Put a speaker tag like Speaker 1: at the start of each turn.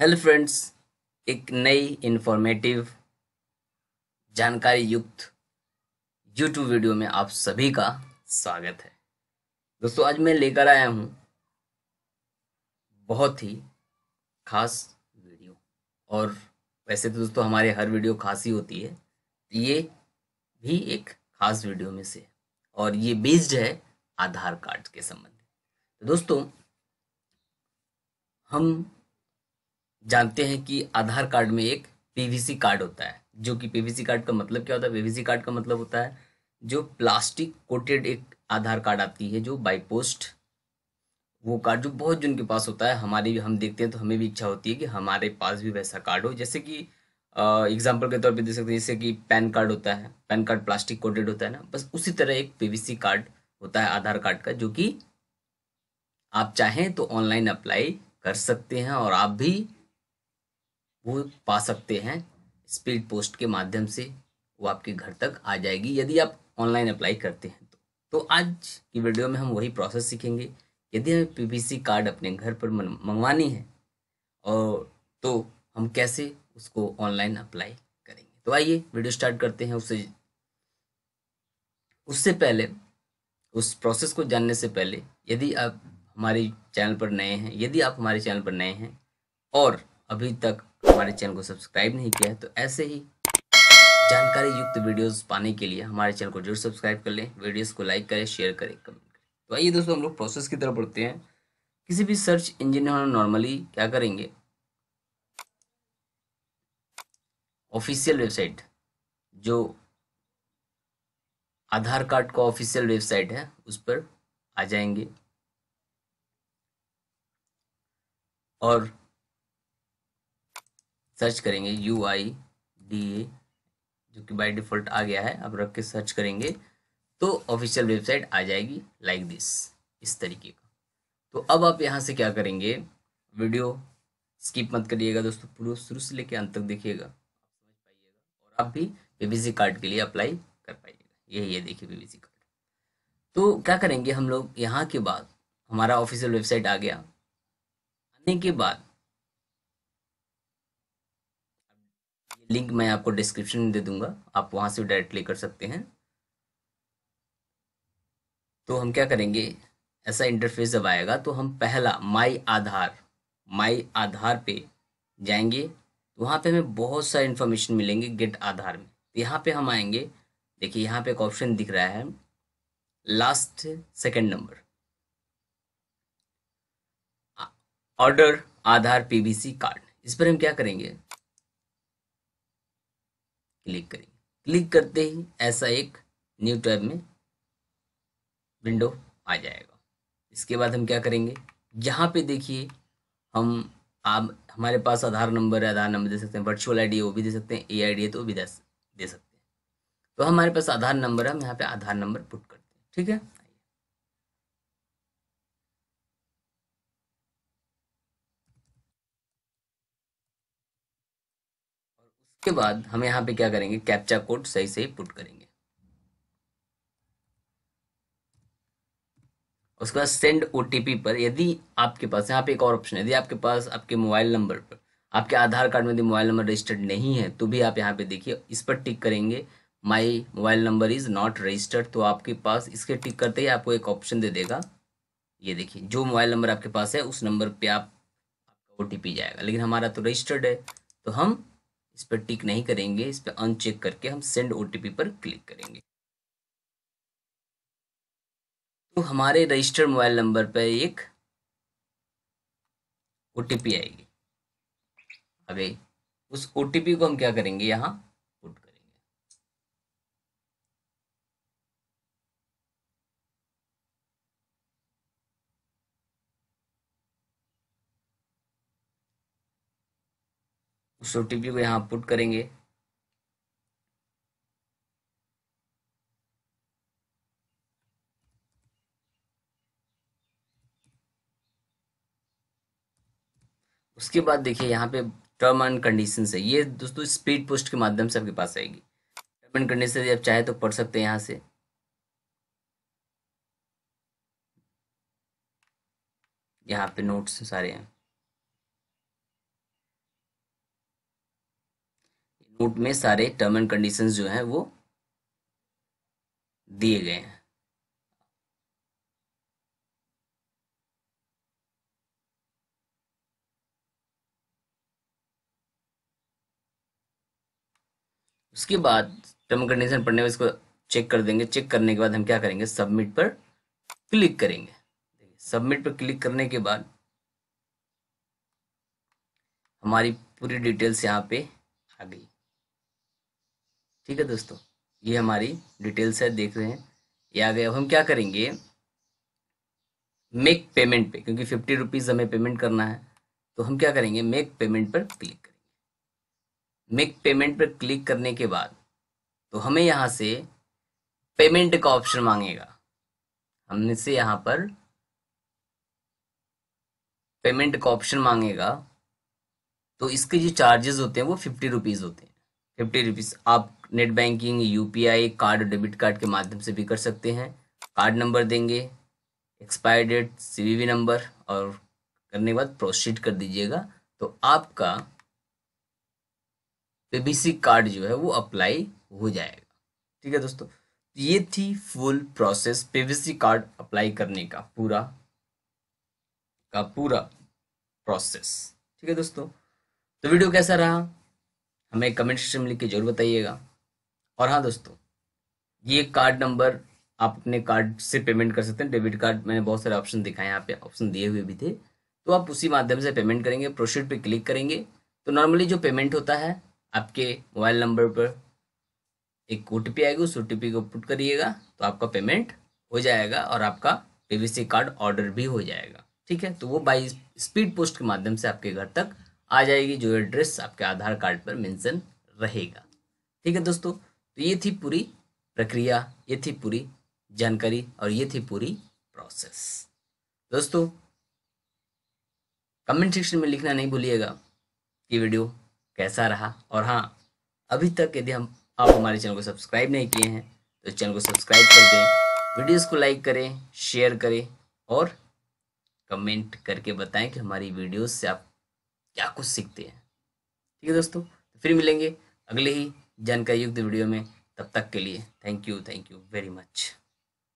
Speaker 1: hello friends एक नई informative जानकारी युक्त यूट्यूब वीडियो में आप सभी का स्वागत है दोस्तों आज मैं लेकर आया हूँ बहुत ही खास वीडियो और वैसे तो दोस्तों हमारे हर वीडियो खास ही होती है तो ये भी एक खास वीडियो में से है और ये बेस्ड है आधार कार्ड के संबंध तो दोस्तों हम जानते हैं कि आधार कार्ड में एक पीवीसी कार्ड होता है जो कि पीवीसी कार्ड का मतलब क्या होता है पीवीसी कार्ड का मतलब होता है जो प्लास्टिक कोटेड एक आधार कार्ड आती है जो बाई पोस्ट वो कार्ड जो बहुत जिन के पास होता है हमारे भी हम देखते हैं तो हमें भी इच्छा होती है कि हमारे पास भी वैसा कार्ड हो जैसे कि एग्जाम्पल के तौर पर देख सकते हैं जैसे कि पैन कार्ड होता है पैन कार्ड प्लास्टिक कोटेड होता है ना बस उसी तरह एक पीवीसी कार्ड होता है आधार कार्ड का जो कि आप चाहें तो ऑनलाइन अप्लाई कर सकते हैं और आप भी वो पा सकते हैं स्पीड पोस्ट के माध्यम से वो आपके घर तक आ जाएगी यदि आप ऑनलाइन अप्लाई करते हैं तो तो आज की वीडियो में हम वही प्रोसेस सीखेंगे यदि हमें पीपीसी कार्ड अपने घर पर मंगवानी है और तो हम कैसे उसको ऑनलाइन अप्लाई करेंगे तो आइए वीडियो स्टार्ट करते हैं उससे उससे पहले उस प्रोसेस को जानने से पहले यदि आप हमारे चैनल पर नए हैं यदि आप हमारे चैनल पर नए हैं और अभी तक हमारे चैनल को सब्सक्राइब नहीं किया है तो ऐसे ही जानकारी युक्त वीडियोस पाने के लिए हमारे चैनल को जरूर सब्सक्राइब कर लें वीडियोस को लाइक करें शेयर करें कमेंट करें तो आइए दोस्तों हम लोग प्रोसेस की तरफ बढ़ते हैं किसी भी सर्च इंजिन में नॉर्मली क्या करेंगे ऑफिशियल वेबसाइट जो आधार कार्ड का ऑफिशियल वेबसाइट है उस पर आ जाएंगे और सर्च करेंगे यू आई डी ए जो कि बाय डिफॉल्ट आ गया है अब रख के सर्च करेंगे तो ऑफिशियल वेबसाइट आ जाएगी लाइक दिस इस तरीके का तो अब आप यहाँ से क्या करेंगे वीडियो स्किप मत करिएगा दोस्तों पूरा शुरू से लेकर अंत तक देखिएगा समझ पाइएगा और आप भी बीबीसी कार्ड के लिए अप्लाई कर पाइएगा यही है देखिए बीबीसी कार्ड तो क्या करेंगे हम लोग यहाँ के बाद हमारा ऑफिशियल वेबसाइट आ गया आने के बाद लिंक मैं आपको डिस्क्रिप्शन में दे दूंगा आप वहां से डायरेक्टली कर सकते हैं तो हम क्या करेंगे ऐसा इंटरफेस जब आएगा तो हम पहला माई आधार माई आधार पे जाएंगे तो पे हमें बहुत सारे इन्फॉर्मेशन मिलेंगे गेट आधार में तो यहाँ पे हम आएंगे देखिए यहाँ पे एक ऑप्शन दिख रहा है last second number order Aadhaar PVC card इस पर हम क्या करेंगे क्लिक करेंगे क्लिक करते ही ऐसा एक न्यू टैब में विंडो आ जाएगा इसके बाद हम क्या करेंगे यहाँ पे देखिए हम आप हमारे पास आधार नंबर है आधार नंबर दे सकते हैं वर्चुअल आईडी वो भी दे सकते हैं ए आई है तो वो भी दे सकते हैं तो हमारे पास आधार नंबर है हम यहाँ पे आधार नंबर पुट करते हैं ठीक है उसके बाद हम यहाँ पे क्या करेंगे कैप्चा कोड सही सही पुट करेंगे उसके बाद सेंड ओ पर यदि आपके पास यहाँ पे एक और ऑप्शन है यदि आपके पास आपके मोबाइल नंबर पर आपके आधार कार्ड में यदि मोबाइल नंबर रजिस्टर्ड नहीं है तो भी आप यहाँ पे देखिए इस पर टिक करेंगे my mobile number is not registered तो आपके पास इसके टिक करते ही आपको एक ऑप्शन दे देगा ये देखिए जो मोबाइल नंबर आपके पास है उस नंबर पर आप ओ जाएगा लेकिन हमारा तो रजिस्टर्ड है तो हम इस पर टिक नहीं करेंगे इस पर अनचेक करके हम सेंड ओटीपी पर क्लिक करेंगे तो हमारे रजिस्टर्ड मोबाइल नंबर पर एक ओ आएगी आ उस ओ को हम क्या करेंगे यहाँ उस ओटीपी को यहाँ पुट करेंगे उसके बाद देखिए यहाँ पे टर्म एंड कंडीशन है ये दोस्तों स्पीड पोस्ट के माध्यम से आपके पास आएगी टर्म एंड कंडीशन आप चाहे तो पढ़ सकते हैं यहाँ से यहाँ पे नोट्स सारे हैं नोट में सारे टर्म एंड कंडीशन जो हैं वो दिए गए हैं उसके बाद टर्म एंड कंडीशन पढ़ने में इसको चेक कर देंगे चेक करने के बाद हम क्या करेंगे सबमिट पर क्लिक करेंगे सबमिट पर क्लिक करने के बाद हमारी पूरी डिटेल्स यहाँ पे आ गई ठीक है दोस्तों ये हमारी डिटेल्स है देख रहे हैं ये आ गए अब हम क्या करेंगे मेक पेमेंट पे क्योंकि फिफ्टी रुपीज़ हमें पेमेंट करना है तो हम क्या करेंगे मेक पेमेंट पर क्लिक करेंगे मेक पेमेंट पर क्लिक करने के बाद तो हमें यहां से पेमेंट का ऑप्शन मांगेगा हमने से यहाँ पर पेमेंट का ऑप्शन मांगेगा तो इसके जो चार्जेस होते हैं वो फिफ्टी रुपीज़ होते हैं फिफ्टी रुपीज़ आप net banking UPI card debit card के माध्यम से भी कर सकते हैं कार्ड नंबर देंगे एक्सपायर डेट सीवीवी नंबर और करने के बाद प्रोसीड कर दीजिएगा तो आपका पीबीसी कार्ड जो है वो अप्लाई हो जाएगा ठीक है दोस्तों तो ये थी full process PVC card apply करने का पूरा का पूरा प्रोसेस ठीक है दोस्तों तो वीडियो कैसा रहा हमें कमेंट सेक्शन में लिख के जरूर बताइएगा और हाँ दोस्तों ये कार्ड नंबर आप अपने कार्ड से पेमेंट कर सकते हैं डेबिट कार्ड मैंने बहुत सारे ऑप्शन दिखाए यहाँ पे ऑप्शन दिए हुए भी थे तो आप उसी माध्यम से पेमेंट करेंगे प्रोसीड पे क्लिक करेंगे तो नॉर्मली जो पेमेंट होता है आपके मोबाइल नंबर पर एक ओ टी आएगी उस ओ को पुट करिएगा तो आपका पेमेंट हो जाएगा और आपका पी कार्ड ऑर्डर भी हो जाएगा ठीक है तो वो बाई स्पीड पोस्ट के माध्यम से आपके घर तक आ जाएगी जो एड्रेस आपके आधार कार्ड पर मेंशन रहेगा ठीक है दोस्तों तो ये थी पूरी प्रक्रिया ये थी पूरी जानकारी और ये थी पूरी प्रोसेस दोस्तों कमेंट सेक्शन में लिखना नहीं भूलिएगा कि वीडियो कैसा रहा और हाँ अभी तक यदि हम आप हमारे चैनल को सब्सक्राइब नहीं किए हैं तो चैनल को सब्सक्राइब कर दें वीडियोस को लाइक करें शेयर करें और कमेंट करके बताएं कि हमारी वीडियोस से आप क्या कुछ सीखते हैं ठीक है दोस्तों तो फिर मिलेंगे अगले ही जन का युक्त वीडियो में तब तक के लिए thank you thank you very much